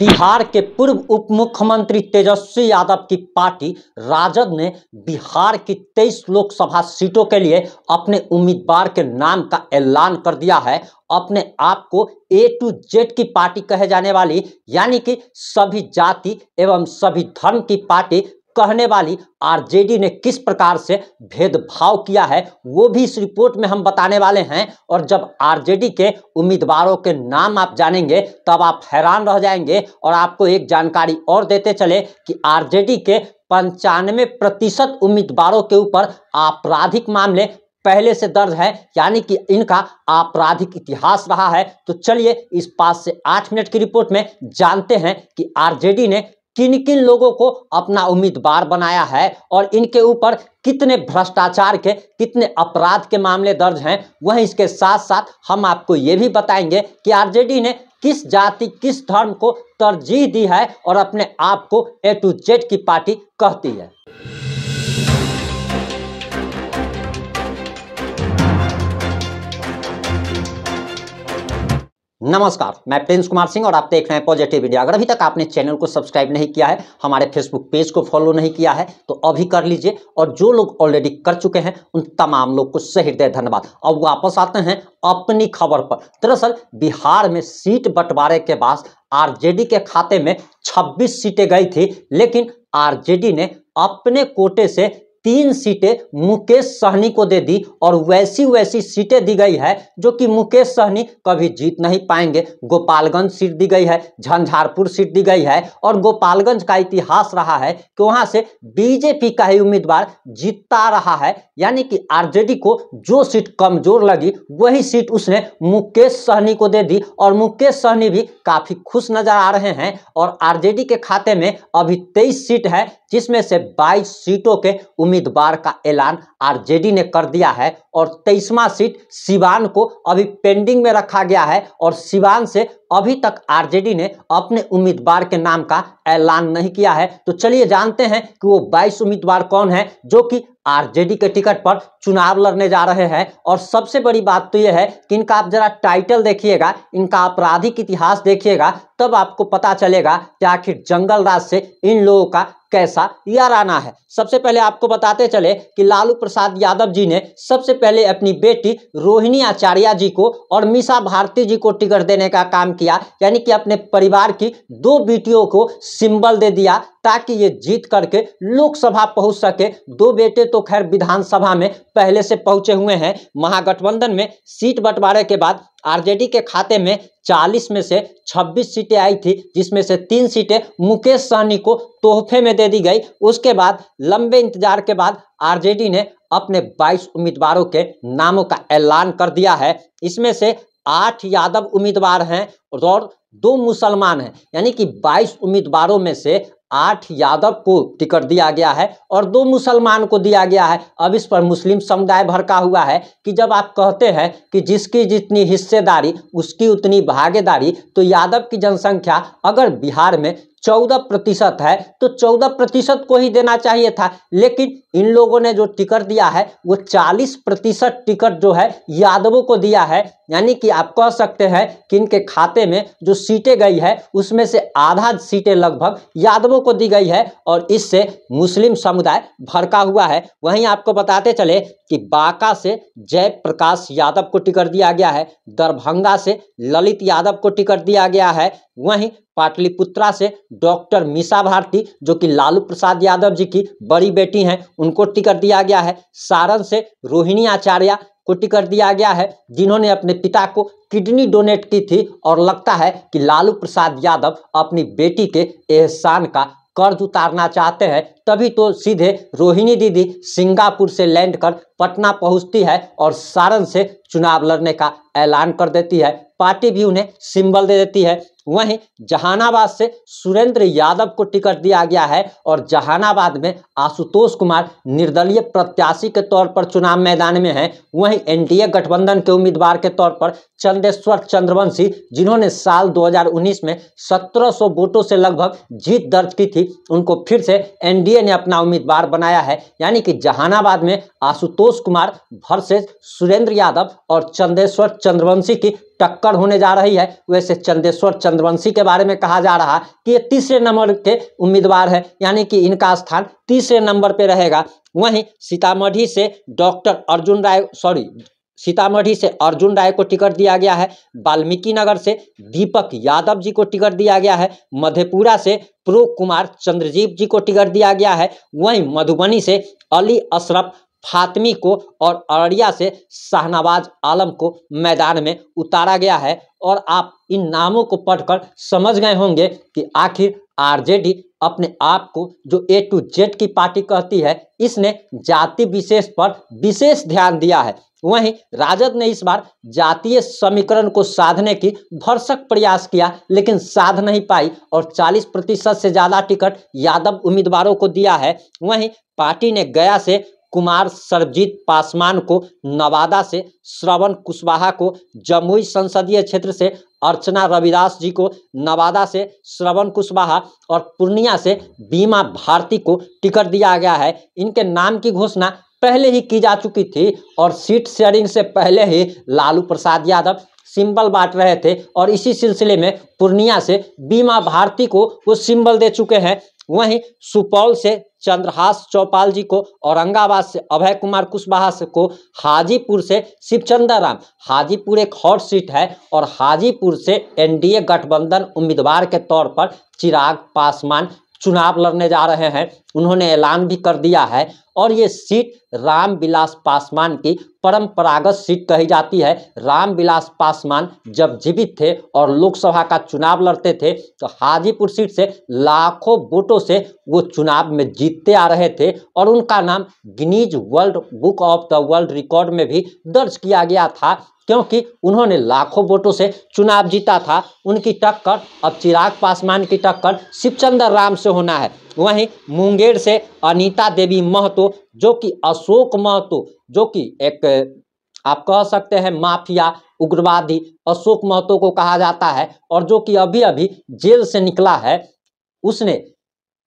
बिहार के पूर्व उप मुख्यमंत्री तेजस्वी यादव की पार्टी राजद ने बिहार की 23 लोकसभा सीटों के लिए अपने उम्मीदवार के नाम का ऐलान कर दिया है अपने आप को ए टू जेड की पार्टी कहे जाने वाली यानी कि सभी जाति एवं सभी धर्म की पार्टी कहने वाली आरजेडी ने किस प्रकार से भेदभाव किया है वो भी इस रिपोर्ट में हम बताने वाले हैं और जब आरजेडी के उम्मीदवारों के नाम आप जानेंगे तब आप हैरान रह जाएंगे और आपको एक जानकारी और देते चले कि आरजेडी के पंचानवे प्रतिशत उम्मीदवारों के ऊपर आपराधिक मामले पहले से दर्ज है यानी कि इनका आपराधिक इतिहास रहा है तो चलिए इस पाँच से आठ मिनट की रिपोर्ट में जानते हैं कि आरजेडी ने किन किन लोगों को अपना उम्मीदवार बनाया है और इनके ऊपर कितने भ्रष्टाचार के कितने अपराध के मामले दर्ज हैं वहीं इसके साथ साथ हम आपको ये भी बताएंगे कि आरजेडी ने किस जाति किस धर्म को तरजीह दी है और अपने आप को ए टू जेड की पार्टी कहती है नमस्कार मैं प्रिंस कुमार सिंह और आप देख रहे हैं पॉजिटिव इंडिया अगर अभी तक आपने चैनल को सब्सक्राइब नहीं किया है हमारे फेसबुक पेज को फॉलो नहीं किया है तो अभी कर लीजिए और जो लोग ऑलरेडी कर चुके हैं उन तमाम लोग को सहृदय धन्यवाद अब वापस आते हैं अपनी खबर पर दरअसल बिहार में सीट बंटवारे के बाद आर के खाते में छब्बीस सीटें गई थी लेकिन आर ने अपने कोटे से तीन सीटें मुकेश सहनी को दे दी और वैसी वैसी सीटें दी गई है जो कि मुकेश सहनी कभी जीत नहीं पाएंगे गोपालगंज सीट दी गई है झंझारपुर सीट दी गई है और गोपालगंज का इतिहास रहा है कि वहां से बीजेपी का ही उम्मीदवार जीतता रहा है यानी कि आरजेडी को जो सीट कमजोर लगी वही सीट उसने मुकेश सहनी को दे दी और मुकेश सहनी भी काफी खुश नजर आ रहे हैं और आरजेडी के खाते में अभी तेईस सीट है जिसमें से बाईस सीटों के उम्मीद उम्मीदवार का ऐलान आरजेडी ने कर दिया है और तेईसवा सीट सिवान को अभी पेंडिंग में रखा गया है और सिवान से अभी तक आरजेडी ने अपने उम्मीदवार के नाम का ऐलान नहीं किया है तो चलिए जानते हैं कि वो 22 उम्मीदवार कौन है जो कि आरजेडी के टिकट पर चुनाव लड़ने जा रहे हैं और सबसे बड़ी बात तो यह है कि इनका आप जरा टाइटल देखिएगा इनका आपराधिक इतिहास देखिएगा तब आपको पता चलेगा कि आखिर जंगल राज से इन लोगों का कैसा याराना है सबसे पहले आपको बताते चले कि लालू प्रसाद यादव जी ने सबसे पहले अपनी बेटी रोहिणी आचार्य जी को और मीसा भारती जी को टिकट देने का काम किया यानी कि अपने परिवार की दो बेटियों को सिंबल दे दिया ताकि ये जीत करके लोकसभा पहुंच सके दो बेटे तो खैर विधानसभा में पहले से पहुंचे हुए हैं महागठबंधन में सीट बंटवारे के बाद आरजेडी के खाते में 40 में से 26 सीटें आई थी जिसमें से तीन सीटें मुकेश सहनी को तोहफे में दे दी गई उसके बाद लंबे इंतजार के बाद आरजेडी ने अपने 22 उम्मीदवारों के नामों का ऐलान कर दिया है इसमें से आठ यादव उम्मीदवार हैं और दो मुसलमान हैं यानी कि 22 उम्मीदवारों में से आठ यादव को टिकट दिया गया है और दो मुसलमान को दिया गया है अब इस पर मुस्लिम समुदाय भड़का हुआ है कि जब आप कहते हैं कि जिसकी जितनी हिस्सेदारी उसकी उतनी भागीदारी तो यादव की जनसंख्या अगर बिहार में चौदह प्रतिशत है तो चौदह प्रतिशत को ही देना चाहिए था लेकिन इन लोगों ने जो टिकट दिया है वो चालीस प्रतिशत टिकट जो है यादवों को दिया है यानी कि आप कह सकते हैं कि इनके खाते में जो सीटें गई है उसमें से आधा सीटें लगभग यादवों को दी गई है और इससे मुस्लिम समुदाय भड़का हुआ है वहीं आपको बताते चले कि बांका से जयप्रकाश यादव को टिकट दिया गया है दरभंगा से ललित यादव को टिकट दिया गया है वहीं पाटलिपुत्रा से डॉक्टर मीसा भारती जो कि लालू प्रसाद यादव जी की बड़ी बेटी हैं उनको टिकट दिया गया है सारण से रोहिणी आचार्य को टिकट दिया गया है जिन्होंने अपने पिता को किडनी डोनेट की थी और लगता है कि लालू प्रसाद यादव अपनी बेटी के एहसान का कर्ज उतारना चाहते हैं तभी तो सीधे रोहिणी दीदी सिंगापुर से लैंड कर पटना पहुंचती है और सारण से चुनाव लड़ने का ऐलान कर देती है पार्टी भी उन्हें सिंबल दे देती है वहीं जहानाबाद से सुरेंद्र यादव को टिकट दिया गया है और जहानाबाद में आशुतोष कुमार निर्दलीय प्रत्याशी के तौर पर चुनाव मैदान में हैं वहीं एनडीए गठबंधन के उम्मीदवार के तौर पर चंदेश्वर चंद्रवंशी जिन्होंने साल 2019 में 1700 वोटों से लगभग जीत दर्ज की थी उनको फिर से एनडीए ने अपना उम्मीदवार बनाया है यानी कि जहानाबाद में आशुतोष संतोष कुमार वर्सेज सुरेंद्र यादव और चंदेश्वर चंद्रवंशी की टक्कर होने जा रही है वैसे चंदेश्वर चंद्रवंशी के बारे में कहा जा रहा कि ये तीसरे नंबर के उम्मीदवार है यानी कि इनका स्थान तीसरे नंबर पे रहेगा वहीं सीतामढ़ी से डॉक्टर अर्जुन राय सॉरी सीतामढ़ी से अर्जुन राय को टिकट दिया गया है वाल्मीकि नगर से दीपक यादव जी को टिकट दिया गया है मधेपुरा से प्रो कुमार चंद्रजीत जी को टिकट दिया गया है वहीं मधुबनी से अली अशरफ फातमी को और अररिया से शाहनवाज आलम को मैदान में उतारा गया है और आप इन नामों को पढ़कर समझ गए होंगे कि आखिर आरजेडी अपने आप को जो ए टू जेड की पार्टी कहती है इसने जाति विशेष पर विशेष ध्यान दिया है वहीं राजद ने इस बार जातीय समीकरण को साधने की भरसक प्रयास किया लेकिन साध नहीं पाई और 40 प्रतिशत से ज़्यादा टिकट यादव उम्मीदवारों को दिया है वहीं पार्टी ने गया से कुमार सरबजीत पासवान को नवादा से श्रवण कुशवाहा को जमुई संसदीय क्षेत्र से अर्चना रविदास जी को नवादा से श्रवण कुशवाहा और पूर्णिया से बीमा भारती को टिकट दिया गया है इनके नाम की घोषणा पहले ही की जा चुकी थी और सीट शेयरिंग से पहले ही लालू प्रसाद यादव सिंबल बांट रहे थे और इसी सिलसिले में पूर्णिया से बीमा भारती को वो सिंबल दे चुके हैं वहीं सुपौल से चंद्रहास चौपाल जी को औरंगाबाद से अभय कुमार कुशवाहा को हाजीपुर से शिवचंद्र राम हाजीपुर एक हॉट सीट है और हाजीपुर से एनडीए गठबंधन उम्मीदवार के तौर पर चिराग पासवान चुनाव लड़ने जा रहे हैं उन्होंने ऐलान भी कर दिया है और ये सीट रामविलास पासवान की परंपरागत सीट कही जाती है रामविलास पासवान जब जीवित थे और लोकसभा का चुनाव लड़ते थे तो हाजीपुर सीट से लाखों वोटों से वो चुनाव में जीतते आ रहे थे और उनका नाम Guinness world book of the world record में भी दर्ज किया गया था क्योंकि उन्होंने लाखों वोटों से चुनाव जीता था उनकी टक्कर अब चिराग पासवान की टक्कर शिवचंद्र राम से होना है वहीं मुंगेर से अनीता देवी महतो तो जो कि अशोक महतो जो कि एक आप कह सकते हैं माफिया उग्रवादी अशोक महतो को कहा जाता है और जो कि अभी अभी जेल से निकला है उसने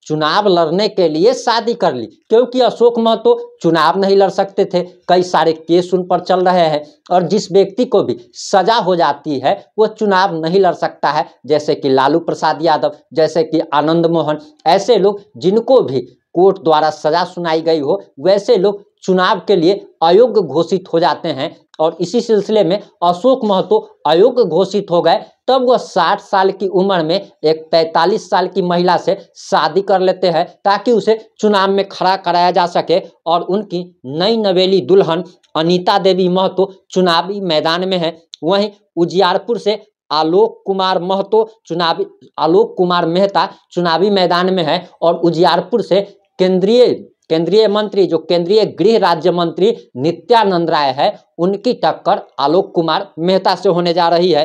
चुनाव लड़ने के लिए शादी कर ली क्योंकि अशोक महतो चुनाव नहीं लड़ सकते थे कई सारे केस उन पर चल रहे हैं और जिस व्यक्ति को भी सजा हो जाती है वो चुनाव नहीं लड़ सकता है जैसे कि लालू प्रसाद यादव जैसे कि आनंद मोहन ऐसे लोग जिनको भी कोर्ट द्वारा सजा सुनाई गई हो वैसे लोग चुनाव के लिए अयोग्य घोषित हो जाते हैं और इसी सिलसिले में अशोक महतो अयोग्य घोषित हो गए तब वह 60 साल की उम्र में एक 45 साल की महिला से शादी कर लेते हैं ताकि उसे चुनाव में खड़ा कराया जा सके और उनकी नई नवेली दुल्हन अनीता देवी महतो चुनावी मैदान में है वहीं उजियारपुर से आलोक कुमार महतो चुनावी आलोक कुमार मेहता चुनावी मैदान में है और उजियारपुर से केंद्रीय केंद्रीय मंत्री जो केंद्रीय गृह राज्य मंत्री नित्यानंद राय है उनकी टक्कर आलोक कुमार मेहता से होने जा रही है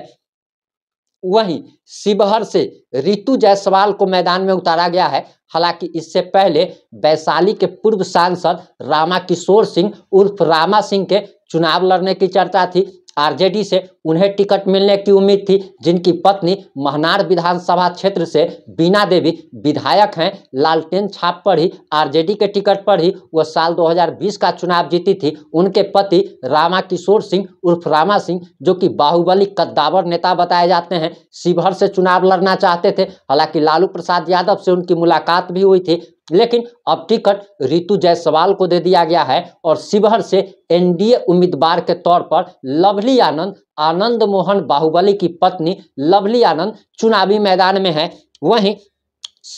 वहीं शिवहर से रितु जायसवाल को मैदान में उतारा गया है हालांकि इससे पहले वैशाली के पूर्व सांसद रामा किशोर सिंह उर्फ रामा सिंह के चुनाव लड़ने की चर्चा थी आरजेडी से उन्हें टिकट मिलने की उम्मीद थी जिनकी पत्नी महनार विधानसभा क्षेत्र से बीना देवी विधायक हैं लालटेन छाप पर ही आरजेडी के टिकट पर ही वह साल 2020 का चुनाव जीती थी उनके पति रामा किशोर सिंह उर्फ रामा सिंह जो कि बाहुबली कद्दावर नेता बताए जाते हैं शिवहर से चुनाव लड़ना चाहते थे हालांकि लालू प्रसाद यादव से उनकी मुलाकात भी हुई थी लेकिन अब टिकट रितु जायसवाल को दे दिया गया है और शिवहर से एनडीए उम्मीदवार के तौर पर लवली आनंद आनंद मोहन बाहुबली की पत्नी लवली आनंद चुनावी मैदान में है वहीं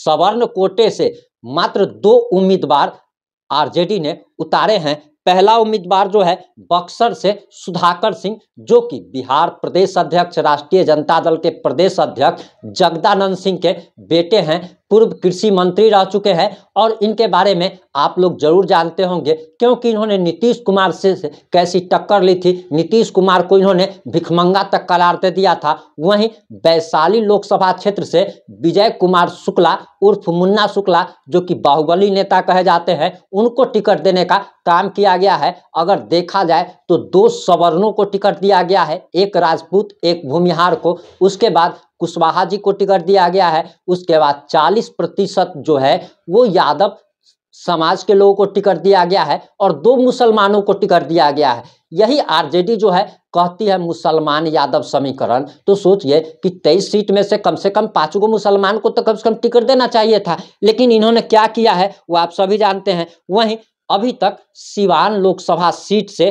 सवर्ण कोटे से मात्र दो उम्मीदवार आरजेडी ने उतारे हैं पहला उम्मीदवार जो है बक्सर से सुधाकर सिंह जो कि बिहार प्रदेश अध्यक्ष राष्ट्रीय जनता दल के प्रदेश अध्यक्ष जगदानंद सिंह के बेटे हैं पूर्व कृषि मंत्री रह चुके हैं और इनके बारे में आप लोग जरूर जानते होंगे क्योंकि इन्होंने नीतीश कुमार से कैसी टक्कर ली थी नीतीश कुमार को इन्होंने भिखमंगा तक करार दे दिया था वहीं वैशाली लोकसभा क्षेत्र से विजय कुमार शुक्ला उर्फ मुन्ना शुक्ला जो कि बाहुबली नेता कहे जाते हैं उनको टिकट देने का काम किया गया है अगर देखा जाए तो दो सवर्णों को टिकट दिया गया है एक राजपूत एक भूमिहार को उसके बाद कुशवाहा जी को टिकट दिया गया है उसके बाद चालीस प्रतिशत जो है वो यादव समाज के लोगों को टिकट दिया गया है और दो मुसलमानों को टिकट दिया गया है यही आरजेडी जो है कहती है मुसलमान यादव समीकरण तो सोचिए कि तेईस सीट में से कम से कम पाँच गो मुसलमान को तो कम से कम टिकट देना चाहिए था लेकिन इन्होंने क्या किया है वो आप सभी जानते हैं वहीं अभी तक सिवान लोकसभा सीट से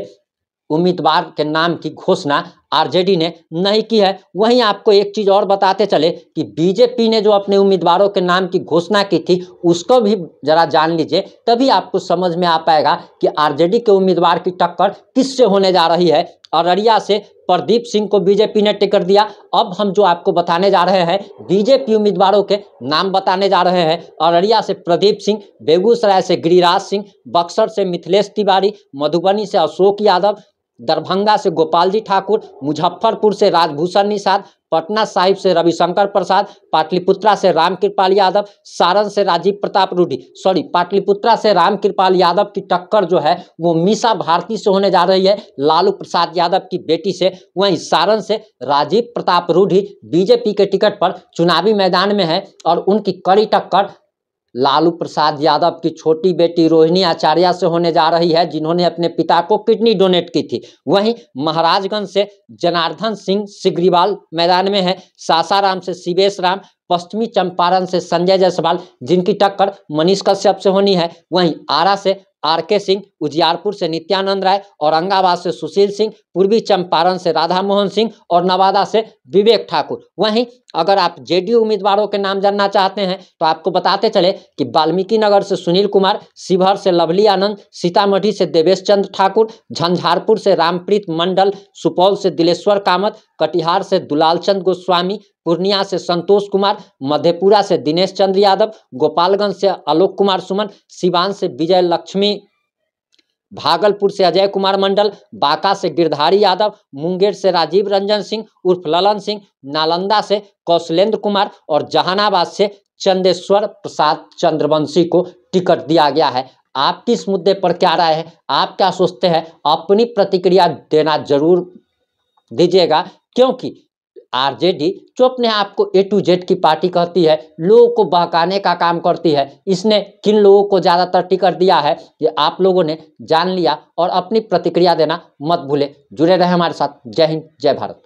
उम्मीदवार के नाम की घोषणा आरजेडी ने नहीं की है वहीं आपको एक चीज़ और बताते चले कि बीजेपी ने जो अपने उम्मीदवारों के नाम की घोषणा की थी उसको भी जरा जान लीजिए तभी आपको समझ में आ पाएगा कि आरजेडी के उम्मीदवार की टक्कर किससे होने जा रही है अररिया से प्रदीप सिंह को बीजेपी ने टिकट दिया अब हम जो आपको बताने जा रहे हैं बीजेपी उम्मीदवारों के नाम बताने जा रहे हैं अररिया से प्रदीप सिंह बेगूसराय से गिरिराज सिंह बक्सर से मिथिलेश तिवारी मधुबनी से अशोक यादव दरभंगा से गोपाल जी ठाकुर मुजफ्फरपुर से राजभूषण निषाद पटना साहिब से रविशंकर प्रसाद पाटलिपुत्रा से राम कृपाल यादव सारण से राजीव प्रताप रूढ़ी सॉरी पाटलिपुत्रा से राम कृपाल यादव की टक्कर जो है वो मीसा भारती से होने जा रही है लालू प्रसाद यादव की बेटी से वहीं सारण से राजीव प्रताप रूढ़ी बीजेपी के टिकट पर चुनावी मैदान में है और उनकी कड़ी टक्कर लालू प्रसाद यादव की छोटी बेटी रोहिणी आचार्य से होने जा रही है जिन्होंने अपने पिता को किडनी डोनेट की थी वहीं महाराजगंज से जनार्दन सिंह सिग्रीवाल मैदान में है सासाराम से शिवेश राम पश्चिमी चंपारण से संजय जायसवाल जिनकी टक्कर मनीष कश्यप से होनी है वहीं आरा से आर के सिंह उजियारपुर से नित्यानंद राय औरंगाबाद से सुशील सिंह पूर्वी चंपारण से राधा मोहन सिंह और नवादा से विवेक ठाकुर वहीं अगर आप जेडीयू उम्मीदवारों के नाम जानना चाहते हैं तो आपको बताते चले कि वाल्मीकि नगर से सुनील कुमार शिवहर से लवली आनंद सीतामढ़ी से देवेश चंद्र ठाकुर झंझारपुर से रामप्रीत मंडल सुपौल से दिलेश्वर कामत कटिहार से दुलाल चंद गोस्वामी पूर्णिया से संतोष कुमार मधेपुरा से दिनेश चंद्र यादव गोपालगंज से आलोक कुमार सुमन सिवान से विजय लक्ष्मी भागलपुर से अजय कुमार मंडल बांका से गिरधारी यादव मुंगेर से राजीव रंजन सिंह उर्फ ललन सिंह नालंदा से कौशलेंद्र कुमार और जहानाबाद से चंदेश्वर प्रसाद चंद्रवंशी को टिकट दिया गया है आप किस मुद्दे पर क्या राय है आप क्या सोचते हैं अपनी प्रतिक्रिया देना जरूर दीजिएगा क्योंकि आरजेडी जो अपने आप को ए टू जेड की पार्टी कहती है लोगों को बहकाने का काम करती है इसने किन लोगों को ज़्यादातर टिकट दिया है ये आप लोगों ने जान लिया और अपनी प्रतिक्रिया देना मत भूले जुड़े रहे हमारे साथ जय हिंद जय भारत